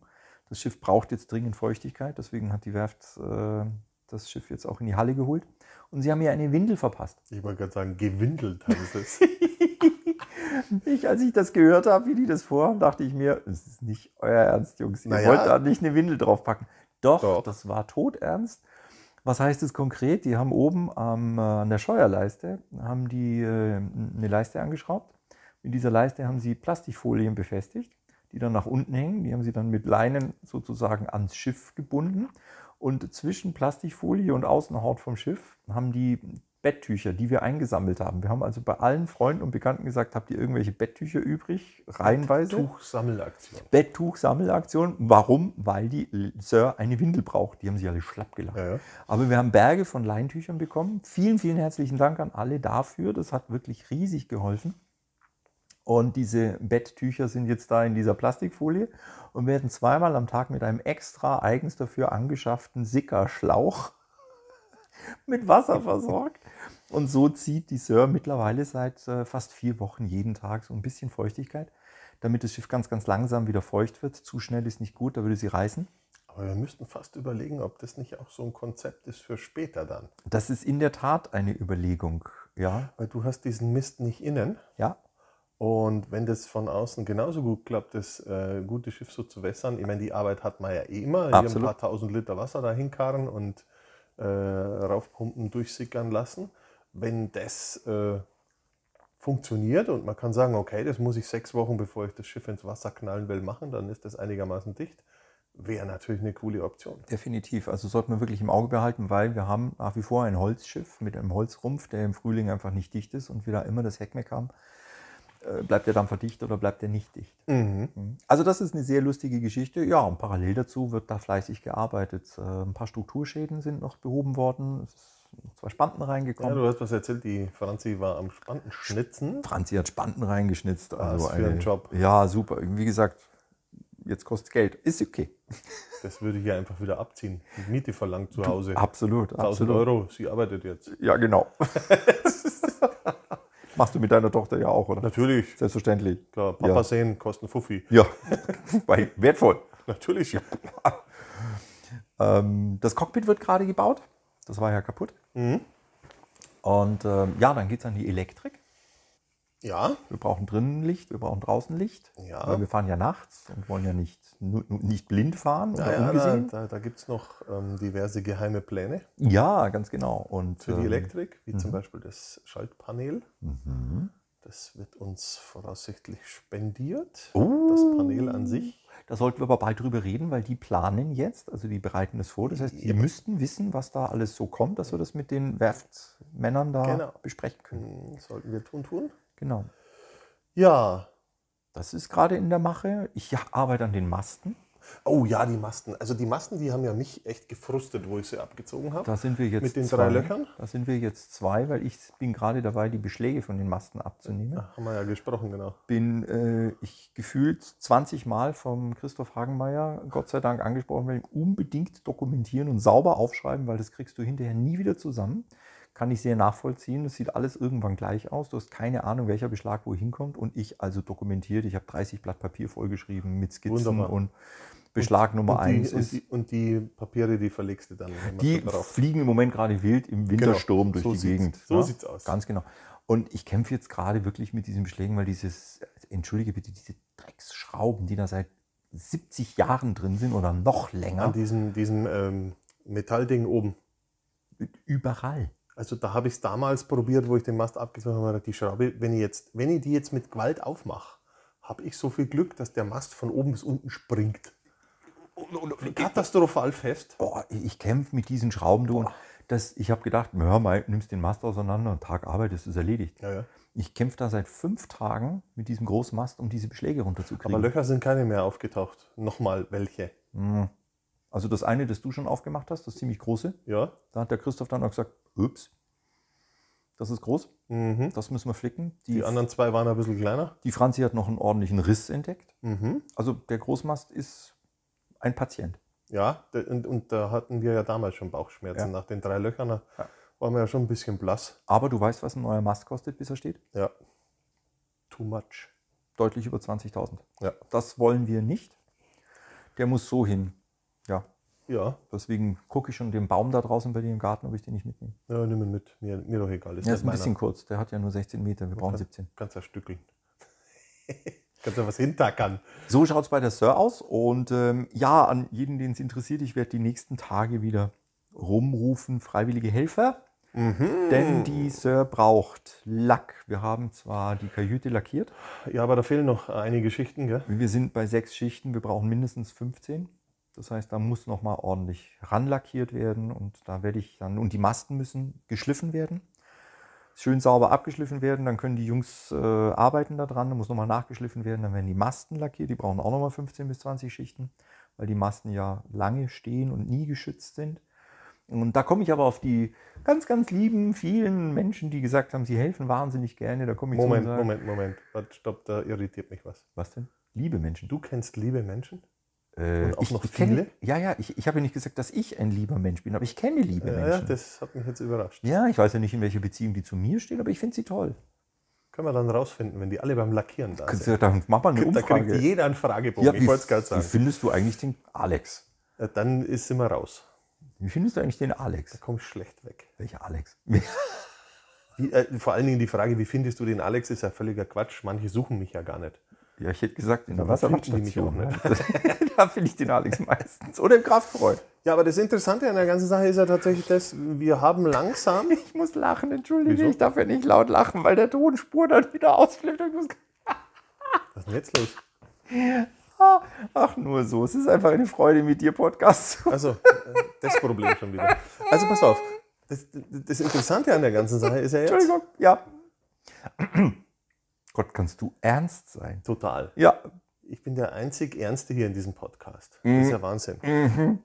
Das Schiff braucht jetzt dringend Feuchtigkeit, deswegen hat die Werft äh, das Schiff jetzt auch in die Halle geholt. Und sie haben mir eine Windel verpasst. Ich wollte gerade sagen, gewindelt haben sie es. ich, als ich das gehört habe, wie die das vorhaben, dachte ich mir, es ist nicht euer Ernst, Jungs. Ihr naja. wollt da nicht eine Windel draufpacken. Doch, Doch, das war todernst. Was heißt es konkret? Die haben oben am, äh, an der Scheuerleiste haben die, äh, eine Leiste angeschraubt mit dieser Leiste haben sie Plastikfolien befestigt, die dann nach unten hängen. Die haben sie dann mit Leinen sozusagen ans Schiff gebunden. Und zwischen Plastikfolie und Außenhaut vom Schiff haben die Betttücher, die wir eingesammelt haben. Wir haben also bei allen Freunden und Bekannten gesagt, habt ihr irgendwelche Betttücher übrig? Reihenweise. Betttuchsammelaktion. Betttuchsammelaktion. Warum? Weil die Sir eine Windel braucht. Die haben sie alle schlapp gelacht. Ja, ja. Aber wir haben Berge von Leintüchern bekommen. Vielen, vielen herzlichen Dank an alle dafür. Das hat wirklich riesig geholfen. Und diese Betttücher sind jetzt da in dieser Plastikfolie und werden zweimal am Tag mit einem extra eigens dafür angeschafften Sickerschlauch mit Wasser versorgt. Und so zieht die Sir mittlerweile seit äh, fast vier Wochen jeden Tag so ein bisschen Feuchtigkeit, damit das Schiff ganz, ganz langsam wieder feucht wird. Zu schnell ist nicht gut, da würde sie reißen. Aber wir müssten fast überlegen, ob das nicht auch so ein Konzept ist für später dann. Das ist in der Tat eine Überlegung, ja. Weil du hast diesen Mist nicht innen. Ja. Und wenn das von außen genauso gut klappt, das äh, gute Schiff so zu wässern, ich meine, die Arbeit hat man ja eh immer. Absolut. Hier ein paar tausend Liter Wasser dahin karren und äh, raufpumpen, durchsickern lassen. Wenn das äh, funktioniert und man kann sagen, okay, das muss ich sechs Wochen, bevor ich das Schiff ins Wasser knallen will, machen, dann ist das einigermaßen dicht. Wäre natürlich eine coole Option. Definitiv. Also sollte man wirklich im Auge behalten, weil wir haben nach wie vor ein Holzschiff mit einem Holzrumpf, der im Frühling einfach nicht dicht ist und wir da immer das Heckmeck haben äh, bleibt der dann dicht oder bleibt er nicht dicht. Mhm. mhm. Also das ist eine sehr lustige Geschichte. Ja, und parallel dazu wird da fleißig gearbeitet. Äh, ein paar Strukturschäden sind noch behoben worden. Es sind zwei Spanten reingekommen. Ja, du hast was erzählt, die Franzi war am Spantenschnitzen. Franzi hat Spanten reingeschnitzt. Ah, also was für ein Job. Ja, super. Wie gesagt, jetzt kostet Geld. Ist okay. Das würde ich ja einfach wieder abziehen. Die Miete verlangt zu Hause. Du, absolut. 1000 absolut. Euro, sie arbeitet jetzt. Ja, genau. Machst du mit deiner Tochter ja auch, oder? Natürlich. Selbstverständlich. Klar, Papa ja. sehen, kosten Fuffi. Ja, wertvoll. Natürlich. Ja. Ähm, das Cockpit wird gerade gebaut. Das war ja kaputt. Mhm. Und ähm, ja, dann geht es an die Elektrik. Ja. Wir brauchen drinnen Licht, wir brauchen draußen Licht. Ja. Weil wir fahren ja nachts und wollen ja nicht, nicht blind fahren oder ja, ja, ungesehen. Da, da, da gibt es noch ähm, diverse geheime Pläne. Ja, ganz genau. Und, für die ähm, Elektrik, wie zum mhm. Beispiel das Schaltpanel. Mhm. Das wird uns voraussichtlich spendiert, oh. das Panel an sich. Da sollten wir aber bald drüber reden, weil die planen jetzt, also die bereiten es vor. Das heißt, wir müssten wissen, was da alles so kommt, dass wir das mit den Werftmännern da genau. besprechen können. Mm, sollten wir tun, tun. Genau. Ja. Das ist gerade in der Mache. Ich arbeite an den Masten. Oh ja, die Masten. Also die Masten, die haben ja mich echt gefrustet, wo ich sie abgezogen habe. Da sind wir jetzt mit den zwei. drei Löchern. Da sind wir jetzt zwei, weil ich bin gerade dabei, die Beschläge von den Masten abzunehmen. Da haben wir ja gesprochen, genau. Bin äh, ich gefühlt 20 Mal vom Christoph Hagenmeier, Gott sei Dank, angesprochen werden, unbedingt dokumentieren und sauber aufschreiben, weil das kriegst du hinterher nie wieder zusammen kann ich sehr nachvollziehen. Es sieht alles irgendwann gleich aus. Du hast keine Ahnung, welcher Beschlag wohin kommt. Und ich also dokumentiert. Ich habe 30 Blatt Papier vollgeschrieben mit Skizzen Wunderbar. und Beschlag Nummer und eins die, ist. Und die, und die, Papiere, die verlegst du dann. Die fliegen im Moment gerade wild im genau. Wintersturm genau, durch so die Gegend. So ja? Ne? es aus. Ganz genau. Und ich kämpfe jetzt gerade wirklich mit diesen Beschlägen, weil dieses, entschuldige bitte, diese Drecksschrauben, die da seit 70 Jahren drin sind oder noch länger. An diesem, diesem ähm, Metallding oben. Überall. Also da habe ich es damals probiert, wo ich den Mast abgezogen habe, die Schraube, wenn ich, jetzt, wenn ich die jetzt mit Gewalt aufmache, habe ich so viel Glück, dass der Mast von oben bis unten springt. Katastrophal fest. Boah, ich kämpfe mit diesen Schrauben, du. Das, ich habe gedacht, hör mal, nimmst den Mast auseinander und Tag arbeitest, ist erledigt. Ja, ja. Ich kämpfe da seit fünf Tagen mit diesem Großmast, um diese Beschläge runterzukriegen. Aber Löcher sind keine mehr aufgetaucht. Nochmal welche. Hm. Also das eine, das du schon aufgemacht hast, das ziemlich große. Ja. Da hat der Christoph dann auch gesagt, ups, das ist groß, mhm. das müssen wir flicken. Die, die, anderen zwei waren ein bisschen kleiner. Die Franzi hat noch einen ordentlichen Riss entdeckt. Mhm. Also der Großmast ist ein Patient. Ja, und, und da hatten wir ja damals schon Bauchschmerzen ja. nach den drei Löchern. Ja. Waren wir ja schon ein bisschen blass. Aber du weißt, was ein neuer Mast kostet, bis er steht? Ja. Too much. Deutlich über 20.000. Ja. Das wollen wir nicht. Der muss so hin. Ja. Deswegen gucke ich schon den Baum da draußen bei dir im Garten, ob ich den nicht mitnehme. Ja, nimm ihn mit. Mir, mir doch egal. Ist ja, ist ein meiner. bisschen kurz. Der hat ja nur 16 Meter. Wir brauchen kann, 17. Kannst ja stückeln. kannst du was hintackern. So schaut es bei der Sir aus. Und ähm, ja, an jeden, den es interessiert, ich werde die nächsten Tage wieder rumrufen, freiwillige Helfer. Mhm. Denn die Sir braucht Lack. Wir haben zwar die Kajüte lackiert. Ja, aber da fehlen noch einige Schichten, gell? Wir sind bei sechs Schichten, wir brauchen mindestens 15. Das heißt, da muss nochmal ordentlich ranlackiert werden und da werde ich dann, und die Masten müssen geschliffen werden. Schön sauber abgeschliffen werden, dann können die Jungs äh, arbeiten da dran, dann muss nochmal nachgeschliffen werden, dann werden die Masten lackiert, die brauchen auch nochmal 15 bis 20 Schichten, weil die Masten ja lange stehen und nie geschützt sind. Und da komme ich aber auf die ganz, ganz lieben, vielen Menschen, die gesagt haben, sie helfen wahnsinnig gerne. Da komme ich Moment, zu Moment, Moment, Moment. Stopp, da irritiert mich was. Was denn? Liebe Menschen. Du kennst liebe Menschen? und äh, auch ich noch viele? Kenne, ja, ja, ich, ich habe ja nicht gesagt, dass ich ein lieber Mensch bin, aber ich kenne liebe ja, Menschen. Ja, das hat mich jetzt überrascht. Ja, ich weiß ja nicht, in welcher Beziehung die zu mir stehen, aber ich finde sie toll. Können wir dann rausfinden, wenn die alle beim Lackieren da sind. Da machen wir eine Umfrage. Da kriegt jeder einen Fragebogen, ja, ich wollte es gerade sagen. Wie findest du eigentlich den Alex? Ja, äh, dann ist immer raus. Wie findest du eigentlich den Alex? Da komme ich schlecht weg. Welcher Alex? wie, äh, vor allen Dingen die Frage, wie findest du den Alex, ist ja völliger Quatsch. Manche suchen mich ja gar nicht. Ja, ich hätte gesagt, in der Wasserwachstation. Ne? ne? da finde ich den Alex meistens. Oder im Kraftgebäude. Ja, aber das Interessante an der ganzen Sache ist ja tatsächlich dass wir haben langsam. Ich muss lachen, entschuldige, Wieso? ich darf ja nicht laut lachen, weil der Tonspur dann wieder ausflippt. Was ist denn jetzt los? Ah, ach, nur so. Es ist einfach eine Freude mit dir, Podcast. Also, äh, das Problem schon wieder. Also, pass auf. Das, das Interessante an der ganzen Sache ist ja jetzt. Entschuldigung, ja. Gott, kannst du ernst sein? Total. Ja. Ich bin der einzig Ernste hier in diesem Podcast. Mhm. Das ist ja Wahnsinn. Mhm.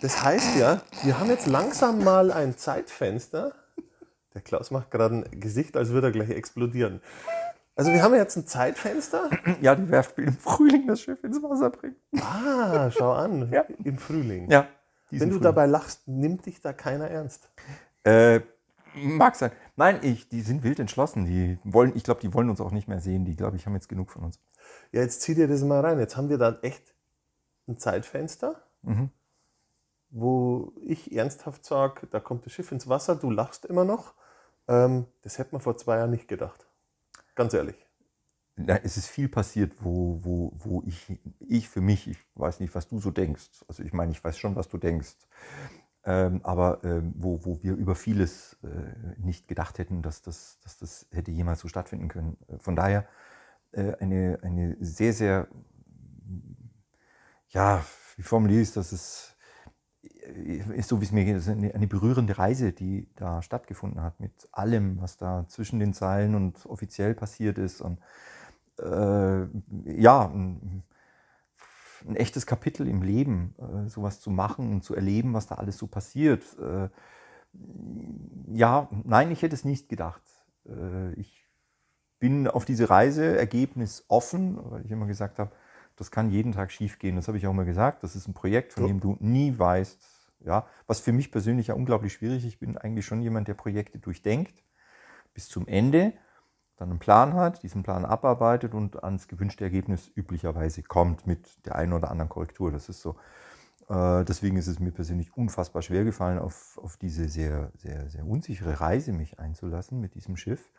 Das heißt ja, wir haben jetzt langsam mal ein Zeitfenster. Der Klaus macht gerade ein Gesicht, als würde er gleich explodieren. Also wir haben jetzt ein Zeitfenster. Ja, die Werft im Frühling das Schiff ins Wasser bringen. Ah, schau an. Ja. Im Frühling. Ja. Wenn du Frühling. dabei lachst, nimmt dich da keiner ernst. Äh, mag sein. Nein, ich, die sind wild entschlossen. Die wollen, ich glaube, die wollen uns auch nicht mehr sehen. Die, glaube ich, haben jetzt genug von uns. Ja, jetzt zieht ihr das mal rein. Jetzt haben wir dann echt ein Zeitfenster, mhm. wo ich ernsthaft sage, da kommt das Schiff ins Wasser, du lachst immer noch. Ähm, das hätte man vor zwei Jahren nicht gedacht. Ganz ehrlich. Na, es ist viel passiert, wo, wo, wo ich, ich für mich, ich weiß nicht, was du so denkst. Also ich meine, ich weiß schon, was du denkst ähm, aber ähm, wo, wo wir über vieles äh, nicht gedacht hätten, dass das, dass das hätte jemals so stattfinden können. Äh, von daher äh, eine, eine sehr, sehr, ja, wie formuliere ich es, dass es äh, ist so, wie es mir geht, eine, eine, berührende Reise, die da stattgefunden hat, mit allem, was da zwischen den Zeilen und offiziell passiert ist. Und äh, ja, ein, ein echtes Kapitel im Leben, äh, sowas zu machen und zu erleben, was da alles so passiert. Äh, ja, nein, ich hätte es nicht gedacht. Äh, ich bin auf diese Reise ergebnisoffen, weil ich immer gesagt habe, das kann jeden Tag schiefgehen. Das habe ich auch immer gesagt. Das ist ein Projekt, von dem du nie weißt, ja, was für mich persönlich ja unglaublich schwierig. ist. Ich bin eigentlich schon jemand, der Projekte durchdenkt bis zum Ende dann einen Plan hat, diesen Plan abarbeitet und ans gewünschte Ergebnis üblicherweise kommt mit der einen oder anderen Korrektur. Das ist so. Äh, deswegen ist es mir persönlich unfassbar schwer gefallen, auf, auf diese sehr, sehr, sehr unsichere Reise mich einzulassen mit diesem Schiff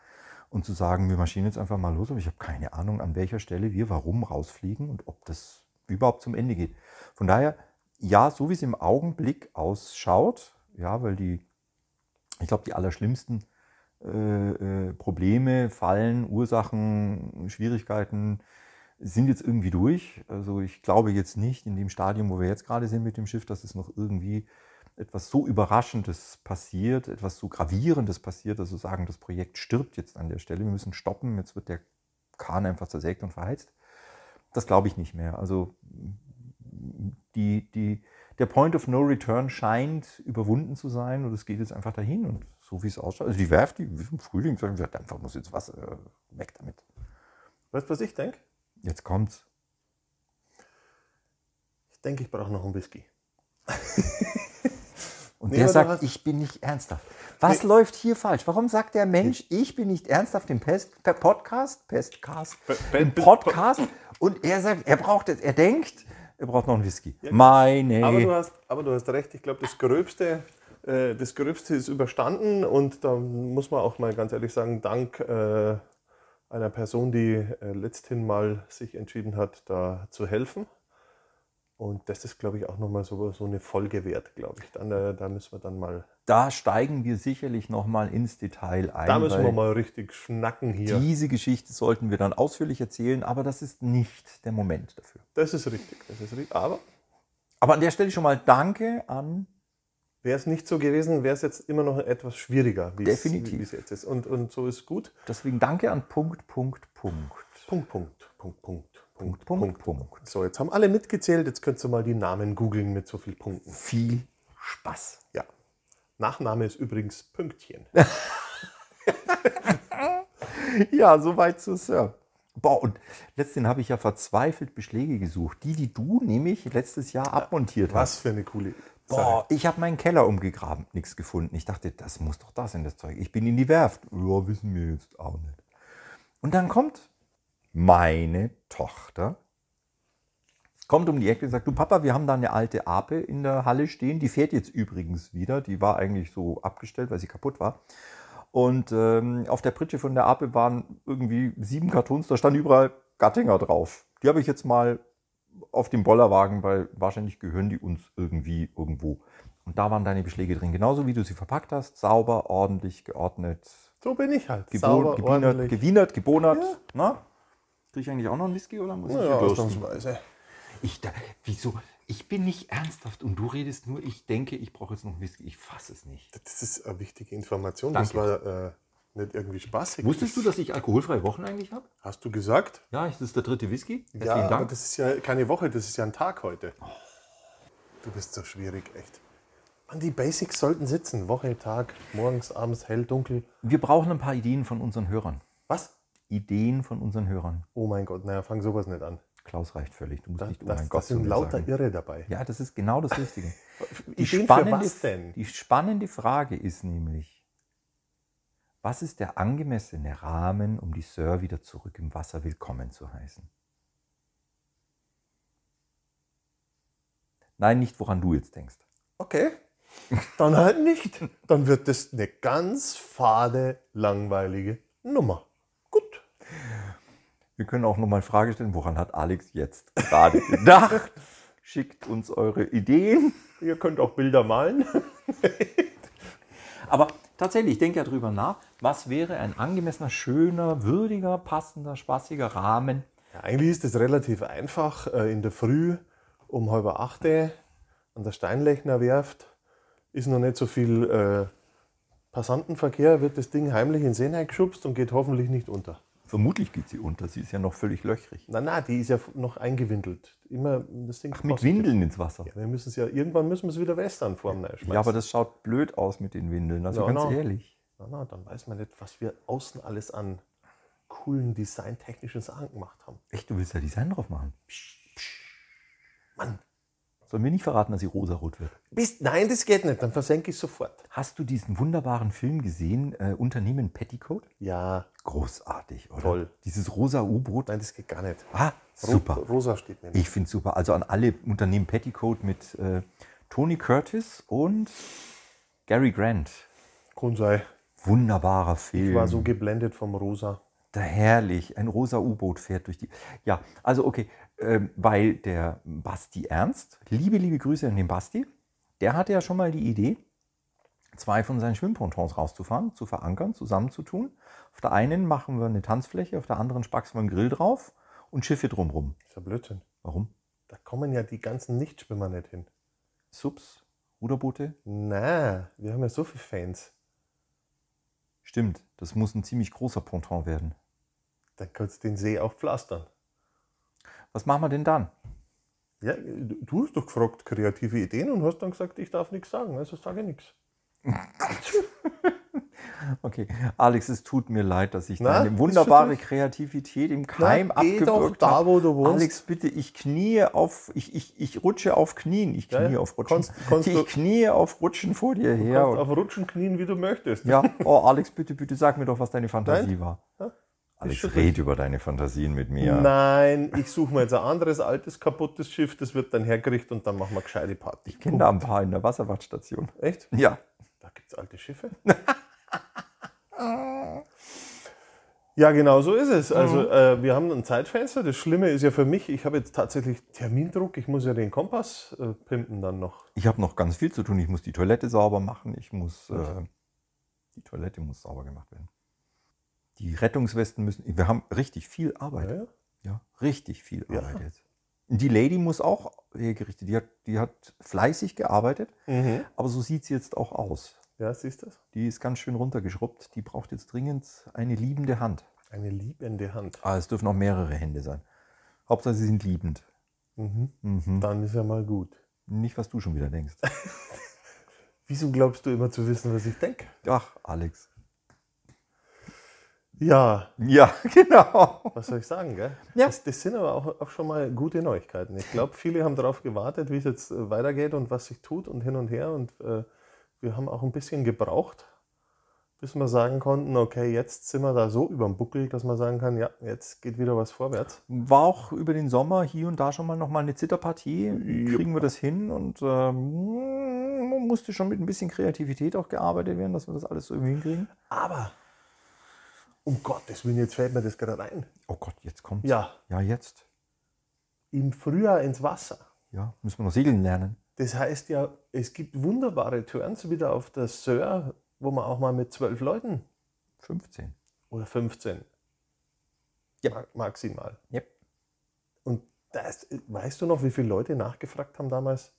und zu sagen, wir marschieren jetzt einfach mal los, aber ich habe keine Ahnung, an welcher Stelle wir warum rausfliegen und ob das überhaupt zum Ende geht. Von daher, ja, so wie es im Augenblick ausschaut, ja, weil die, ich glaube, die allerschlimmsten äh, äh, Probleme, Fallen, Ursachen, Schwierigkeiten sind jetzt irgendwie durch. Also ich glaube jetzt nicht in dem Stadium, wo wir jetzt gerade sind mit dem Schiff, dass es noch irgendwie etwas so Überraschendes passiert, etwas so Gravierendes passiert, dass wir sagen, das Projekt stirbt jetzt an der Stelle, wir müssen stoppen, jetzt wird der Kahn einfach zersägt und verheizt. Das glaube ich nicht mehr. Also die, die, der Point of No Return scheint überwunden zu sein und es geht jetzt einfach dahin und so wie es ausschaut. Also die Werft, die im Frühling sagen, wir einfach muss jetzt was, äh, weg damit. Weißt du, was ich denke? Jetzt kommt's. Ich denke, ich brauche noch einen Whisky. Und nee, der sagt, hast... ich bin nicht ernsthaft. Was nee. läuft hier falsch? Warum sagt der Mensch, ich bin nicht ernsthaft im Pest, Podcast, Pestcast, im Podcast und er sagt, er braucht es, er denkt, er braucht noch einen Whisky. Ja, Meine. Aber du, hast, aber du hast recht, ich glaube, das Gröbste, äh, das Gröbste ist überstanden und da muss man auch mal ganz ehrlich sagen, dank äh, einer Person, die äh, letzthin mal sich entschieden hat, da zu helfen. Und das ist, glaube ich, auch nochmal so, so eine Folge wert, glaube ich. Dann, äh, da müssen wir dann mal. Da steigen wir sicherlich nochmal ins Detail ein. Da müssen wir mal richtig schnacken hier. Diese Geschichte sollten wir dann ausführlich erzählen, aber das ist nicht der Moment dafür. Das ist richtig, das ist richtig. Aber. Aber an der Stelle schon mal Danke an Wäre es nicht so gewesen, wäre es jetzt immer noch etwas schwieriger, wie Definitiv. es jetzt ist. Und, und so ist gut. Deswegen danke an Punkt, Punkt, Punkt. Punkt, Punkt, Punkt, Punkt. Punkt, Punkt, Punkt. So, jetzt haben alle mitgezählt. Jetzt könntest du mal die Namen googeln mit so vielen Punkten. Viel Spaß. Ja. Nachname ist übrigens Pünktchen. ja, soweit zu Sir. Boah, und letztens habe ich ja verzweifelt Beschläge gesucht. Die, die du nämlich letztes Jahr abmontiert Was hast. Was für eine coole Idee. Boah, ich habe meinen Keller umgegraben, nichts gefunden. Ich dachte, das muss doch da sein, das Zeug. Ich bin in die Werft. Ja, wissen wir jetzt auch nicht. Und dann kommt meine Tochter, kommt um die Ecke und sagt, du Papa, wir haben da eine alte Ape in der Halle stehen. Die fährt jetzt übrigens wieder. Die war eigentlich so abgestellt, weil sie kaputt war. Und ähm, auf der Pritsche von der Ape waren irgendwie sieben Kartons, da stand überall Gattinger drauf. Die habe ich jetzt mal auf dem Bollerwagen, weil wahrscheinlich gehören die uns irgendwie irgendwo. Und da waren deine Beschläge drin, genauso wie du sie verpackt hast, sauber, ordentlich, geordnet. So bin ich halt. Gebo sauber, gebienert, ordentlich. gewienert, gebonert. Ja. Na? Ne? ich eigentlich auch noch einen Whisky oder muss naja, ich ausnahmsweise. Ich da, wieso? Ich bin nicht ernsthaft und du redest nur, ich denke, ich brauche jetzt noch einen Whisky. Ich fasse es nicht. Das ist eine wichtige Information. Danke. Das war äh, nicht irgendwie spaßig Wusstest ist. du, dass ich alkoholfreie Wochen eigentlich habe? Hast du gesagt? Ja, das ist der dritte Whisky. ja, Dank. aber das ist ja keine Woche, das ist ja ein Tag heute. Du bist so schwierig, echt. Mann, die Basics sollten sitzen. Woche, Tag, morgens, abends, hell, dunkel. Wir brauchen ein paar Ideen von unseren Hörern. Was? Ideen von unseren Hörern. Oh mein Gott, naja, fang sowas nicht an. Klaus reicht völlig. Du musst das, nicht oh mein das, Gott Das sind lauter sagen. Irre dabei. Ja, das ist genau das Richtige. die, Ideen spannende, was denn? die spannende Frage ist nämlich, was ist der angemessene Rahmen, um die Sir wieder zurück im Wasser willkommen zu heißen? Nein, nicht woran du jetzt denkst. Okay, dann halt nicht. Dann wird das eine ganz fade, langweilige Nummer. Gut. Wir können auch nochmal Frage stellen, woran hat Alex jetzt gerade gedacht? Schickt uns eure Ideen. Ihr könnt auch Bilder malen. Aber tatsächlich, ich denke ja drüber nach, was wäre ein angemessener, schöner, würdiger, passender, spaßiger Rahmen. Ja, eigentlich ist es relativ einfach. Äh, in der Früh um halb acht an der Steinlechner Werft ist noch nicht so viel äh, Passantenverkehr, wird das Ding heimlich in den See geschubst und geht hoffentlich nicht unter. Vermutlich geht sie unter, sie ist ja noch völlig löchrig. Na, na, die ist ja noch eingewindelt. Immer das Ding Ach, mit Windeln ins Wasser. Ja, wir müssen es ja, irgendwann müssen wir es wieder western formen. Ja, aber das schaut blöd aus mit den Windeln, also no, ganz no. Genau. ehrlich. Na, na, dann weiß man nicht, was wir außen alles an coolen designtechnischen Sachen gemacht haben. Echt, du willst ja Design drauf machen? Psch, psch. Mann, soll mir nicht verraten, dass sie rosarot wird. Bist, nein, das geht nicht, dann versenke ich sofort. Hast du diesen wunderbaren Film gesehen, äh, Unternehmen Petticoat? Ja. Großartig, oder? Toll. Dieses rosa U-Boot. Nein, das geht gar nicht. Ah, super. Rosa steht nämlich. Ich finde es super. Also an alle Unternehmen Petticoat mit äh, Tony Curtis und Gary Grant. Kunsei. Wunderbarer Film. Ich war so geblendet vom Rosa. Da herrlich. Ein rosa U-Boot fährt durch die. Ja, also okay. Ähm, weil der Basti Ernst, liebe, liebe Grüße an den Basti, der hatte ja schon mal die Idee, zwei von seinen Schwimmpontons rauszufahren, zu verankern, zusammenzutun. Auf der einen machen wir eine Tanzfläche, auf der anderen spacksen wir einen Grill drauf und Schiffe drumrum. Ist ja Blödsinn. Warum? Da kommen ja die ganzen Nichtschwimmer nicht hin. Subs, Ruderboote? Na, wir haben ja so viele Fans. Stimmt, das muss ein ziemlich großer Ponton werden. Dann kannst du den See auch pflastern. Was machen wir denn dann? Ja, du hast doch gefragt, kreative Ideen und hast dann gesagt, ich darf nichts sagen, also sage ich nichts. okay, Alex, es tut mir leid, dass ich Na, deine wunderbare Kreativität im Keim Na, abgewürgt da, habe. Alex, bitte, ich knie auf, ich, ich, ich rutsche auf Knien, ich knie ja, auf Rutschen. Kannst, kannst ich knie auf Rutschen vor dir her. kannst auf Rutschen knien, wie du möchtest. Ja, oh Alex, bitte, bitte sag mir doch, was deine Fantasie Nein? war. Ja? Alex, red über deine Fantasien mit mir. Nein, ich suche mir jetzt ein anderes altes, kaputtes Schiff, das wird dann hergerichtet und dann machen wir gescheite Party. Ich kenne da ein paar in der Wasserwartstation. Echt? Ja. Da gibt es alte Schiffe. ja, genau so ist es. Also mhm. äh, wir haben ein Zeitfenster. Das Schlimme ist ja für mich, ich habe jetzt tatsächlich Termindruck. Ich muss ja den Kompass äh, pimpen dann noch. Ich habe noch ganz viel zu tun. Ich muss die Toilette sauber machen. Ich muss... Äh, die Toilette muss sauber gemacht werden. Die Rettungswesten müssen. Wir haben richtig viel Arbeit. Ja, ja. ja richtig viel Arbeit ja. jetzt. Die Lady muss auch hergerichtet. Die hat, die hat fleißig gearbeitet, mhm. aber so sieht sie jetzt auch aus. Ja, siehst du das? Die ist ganz schön runtergeschrubbt. Die braucht jetzt dringend eine liebende Hand. Eine liebende Hand. Ah, es dürfen auch mehrere Hände sein. Hauptsache, sie sind liebend. Mhm. Mhm. Dann ist ja mal gut. Nicht, was du schon wieder denkst. Wieso glaubst du immer zu wissen, was ich denke? Ach, Alex. Ja. Ja, genau. Was soll ich sagen, gell? Ja. Das, das sind aber auch, auch, schon mal gute Neuigkeiten. Ich glaube, viele haben darauf gewartet, wie es jetzt äh, weitergeht und was sich tut und hin und her. Und äh, wir haben auch ein bisschen gebraucht, bis wir sagen konnten, okay, jetzt sind wir da so über dem Buckel, dass man sagen kann, ja, jetzt geht wieder was vorwärts. War auch über den Sommer hier und da schon mal nochmal eine Zitterpartie. Jupp. Kriegen wir das hin und ähm, musste schon mit ein bisschen Kreativität auch gearbeitet werden, dass wir das alles so irgendwie hinkriegen. Aber um Gottes Willen, jetzt fällt mir das gerade ein. Oh Gott, jetzt kommt Ja. Ja, jetzt. Im Frühjahr ins Wasser. Ja, müssen wir noch segeln lernen. Das heißt ja, es gibt wunderbare Turns wieder auf der Sör, wo man auch mal mit zwölf Leuten 15. oder 15 Ja. maximal. Ja. Und das, weißt du noch, wie viele Leute nachgefragt haben damals?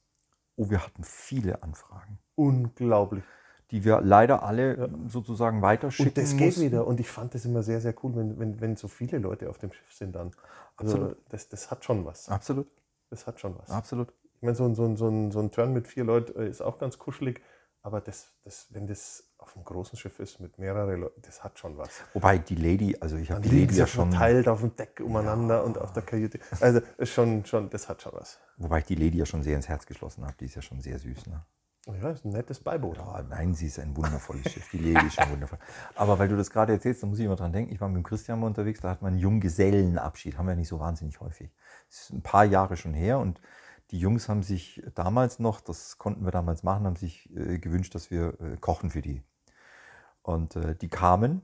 Oh, wir hatten viele Anfragen. Unglaublich die wir leider alle ja. sozusagen weiterschicken. Und das geht mussten. wieder. Und ich fand das immer sehr, sehr cool, wenn, wenn, wenn so viele Leute auf dem Schiff sind dann. Also Absolut. Das, das hat schon was. Absolut. Das hat schon was. Absolut. Ich meine, so, ein, so, so, so ein Turn mit vier Leuten äh, ist auch ganz kuschelig, aber das, das, wenn das auf einem großen Schiff ist mit mehreren Leuten, das hat schon was. Wobei die Lady, also ich habe die Lady ja schon verteilt auf dem Deck umeinander ja. und auf der Kajüte. Also schon, schon, das hat schon was. Wobei ich die Lady ja schon sehr ins Herz geschlossen habe, die ist ja schon sehr süß. Ne? Ja, ist ein nettes Beiboot. Ja, oh, nein, sie ist ein wundervolles Schiff. Die Lady ist schon wundervoll. Aber weil du das gerade erzählst, da muss ich immer dran denken. Ich war mit dem Christian mal unterwegs, da hat man einen Junggesellenabschied. Haben wir ja nicht so wahnsinnig häufig. Das ist ein paar Jahre schon her und die Jungs haben sich damals noch, das konnten wir damals machen, haben sich äh, gewünscht, dass wir äh, kochen für die. Und äh, die kamen,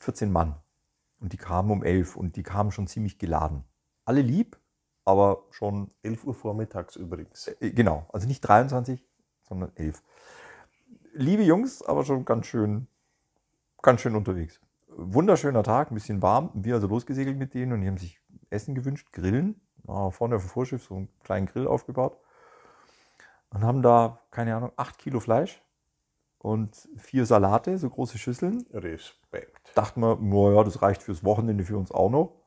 14 Mann. Und die kamen um 11 und die kamen schon ziemlich geladen. Alle lieb, aber schon 11 Uhr vormittags übrigens. Äh, genau, also nicht 23, sondern 11. Liebe Jungs, aber schon ganz schön, ganz schön unterwegs. Wunderschöner Tag, ein bisschen warm. Wir also losgesegelt mit denen und die haben sich Essen gewünscht, Grillen. vorne auf dem Vorschiff so einen kleinen Grill aufgebaut und haben da, keine Ahnung, 8 Kilo Fleisch und vier Salate, so große Schüsseln. Respekt. Dachten wir, naja, das reicht fürs Wochenende für uns auch noch.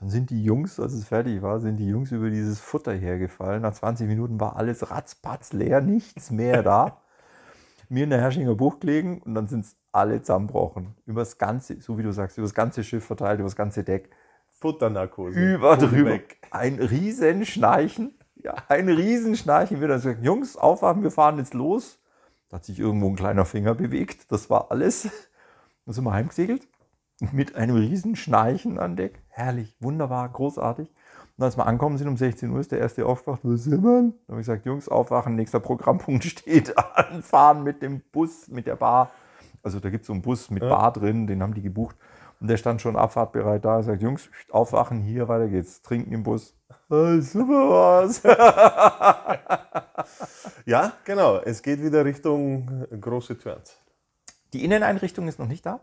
Dann sind die Jungs, als es fertig war, sind die Jungs über dieses Futter hergefallen. Nach 20 Minuten war alles ratzpatz leer, nichts mehr da. Mir in der Herrschinger Bucht legen und dann sind es alle zusammenbrochen. Über das ganze, so wie du sagst, über das ganze Schiff verteilt, über das ganze Deck. Futternarkose. Über drüber. Ein Riesenschnarchen. Ja, ein Riesenschnarchen. Wir dann gesagt, Jungs, aufwachen, wir fahren jetzt los. Da hat sich irgendwo ein kleiner Finger bewegt. Das war alles. Dann sind wir heimgesegelt mit einem riesen Schnarchen an Deck. Herrlich, wunderbar, großartig. Und als wir ankommen sind um 16 Uhr, ist der erste aufgewacht, wo sind wir? Dann habe ich gesagt, Jungs, aufwachen, nächster Programmpunkt steht an, fahren mit dem Bus, mit der Bar. Also da gibt es so einen Bus mit ja. Bar drin, den haben die gebucht. Und der stand schon abfahrtbereit da. Er sagt, Jungs, aufwachen, hier, weiter geht's. Trinken im Bus. Ah, super was. ja, genau. Es geht wieder Richtung große Turns. Die Inneneinrichtung ist noch nicht da.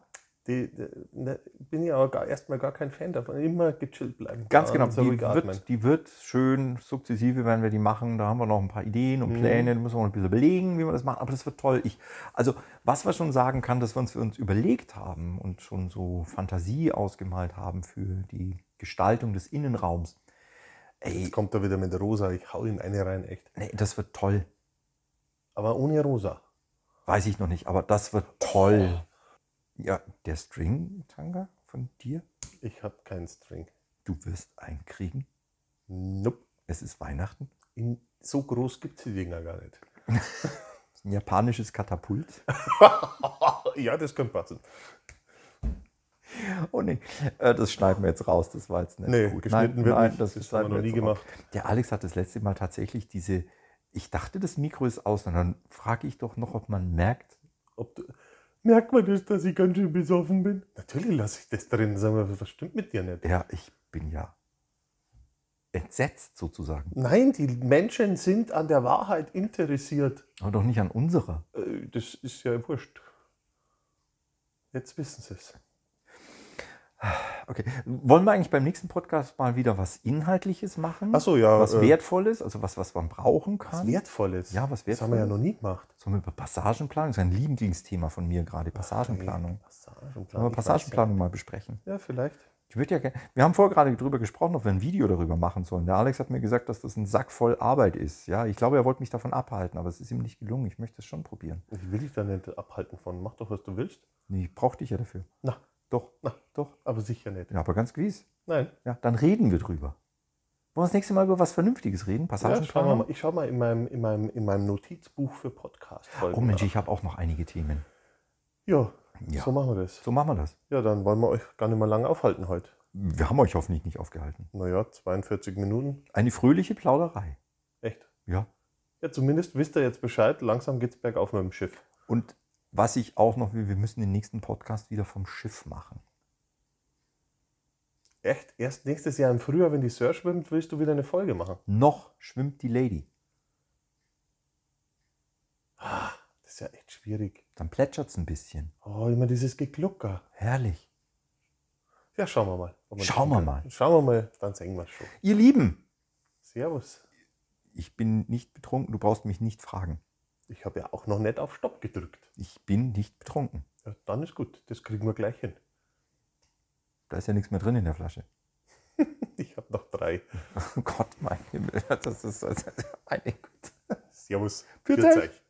Die, die ne, bin ja aber erstmal gar kein Fan davon. Immer gechillt bleiben. Ganz genau. Die wird, die wird, schön sukzessive, wenn wir die machen. Da haben wir noch ein paar Ideen und mhm. Pläne. Mhm. müssen wir noch ein bisschen belegen, wie wir das machen. Aber das wird toll. Ich, also, was wir schon sagen kann, dass wir uns für uns überlegt haben und schon so Fantasie ausgemalt haben für die Gestaltung des Innenraums. Ey, Jetzt kommt er wieder mit der Rosa. Ich hau ihn eine rein, echt. Nee, das wird toll. Aber ohne Rosa. Weiß ich noch nicht, aber das wird toll. Oh. Ja, der String-Tanga von dir? Ich habe keinen String. Du wirst einen kriegen? Nope. Es ist Weihnachten? In, so groß gibt es die Dinger gar nicht. ein japanisches Katapult. ja, das könnte passen. Oh nee, äh, das schneiden wir jetzt raus, das war jetzt nicht nee, gut. Geschnitten nein, wird nein, das, ist haben halt noch nie gemacht. Raus. Der Alex hat das letzte Mal tatsächlich diese, ich dachte, das Mikro ist aus, und dann frage ich doch noch, ob man merkt. Ob du, Merkt man das, dass ich ganz schön besoffen bin? Natürlich lasse ich das drin. Sag mal, was stimmt mit dir nicht? Ja, ich bin ja entsetzt sozusagen. Nein, die Menschen sind an der Wahrheit interessiert. Aber doch nicht an unserer. Äh, das ist ja wurscht. Jetzt wissen sie es. Okay. Wollen wir eigentlich beim nächsten Podcast mal wieder was Inhaltliches machen? Ach so, ja. Was äh, Wertvolles, also was, was man brauchen kann. Was Wertvolles? Ja, was Wertvolles. Das haben wir ja noch nie gemacht. Sollen wir über Passagenplanung, das ist ein Lieblingsthema von mir gerade, Passagenplanung. Ach, Passagenplanung. Sollen wir Passagenplanung mal besprechen? Ja, vielleicht. Ich würde ja gerne, wir haben vorher gerade darüber gesprochen, ob wir ein Video darüber machen sollen. Der Alex hat mir gesagt, dass das ein Sack voll Arbeit ist. Ja, ich glaube, er wollte mich davon abhalten, aber es ist ihm nicht gelungen. Ich möchte es schon probieren. Ich will dich da nicht abhalten von. Mach doch, was du willst. Nee, ich brauche dich ja dafür. Na, doch, na, doch, aber sicher nicht. Ja, aber ganz gewiss. Nein. Ja, dann reden wir drüber. Wollen wir das nächste Mal über was Vernünftiges reden? Passagen ja, schauen wir mal. Ich schaue mal in meinem, in meinem, in meinem Notizbuch für Podcast. Oh Mensch, ich habe auch noch einige Themen. Ja, ja, so machen wir das. So machen wir das. Ja, dann wollen wir euch gar nicht mehr lange aufhalten heute. Wir haben euch hoffentlich nicht aufgehalten. Naja, 42 Minuten. Eine fröhliche Plauderei. Echt? Ja. Ja, zumindest wisst ihr jetzt Bescheid. Langsam geht es bergauf mit dem Schiff. Und was ich auch noch will, wir müssen den nächsten Podcast wieder vom Schiff machen. Echt? Erst nächstes Jahr im Frühjahr, wenn die Sir schwimmt, willst du wieder eine Folge machen? Noch schwimmt die Lady. Ah, das ist ja echt schwierig. Dann plätschert es ein bisschen. Oh, immer dieses Geglucker. Herrlich. Ja, schauen wir mal. Schauen wir mal. Schauen wir mal, dann sehen wir schon. Ihr Lieben. Servus. Ich bin nicht betrunken, du brauchst mich nicht fragen. Ich habe ja auch noch nicht auf Stopp gedrückt. Ich bin nicht betrunken. Ja, dann ist gut, das kriegen wir gleich hin. Da ist ja nichts mehr drin in der Flasche. ich habe noch drei. Oh Gott, mein Himmel, das ist also eine Servus, für euch.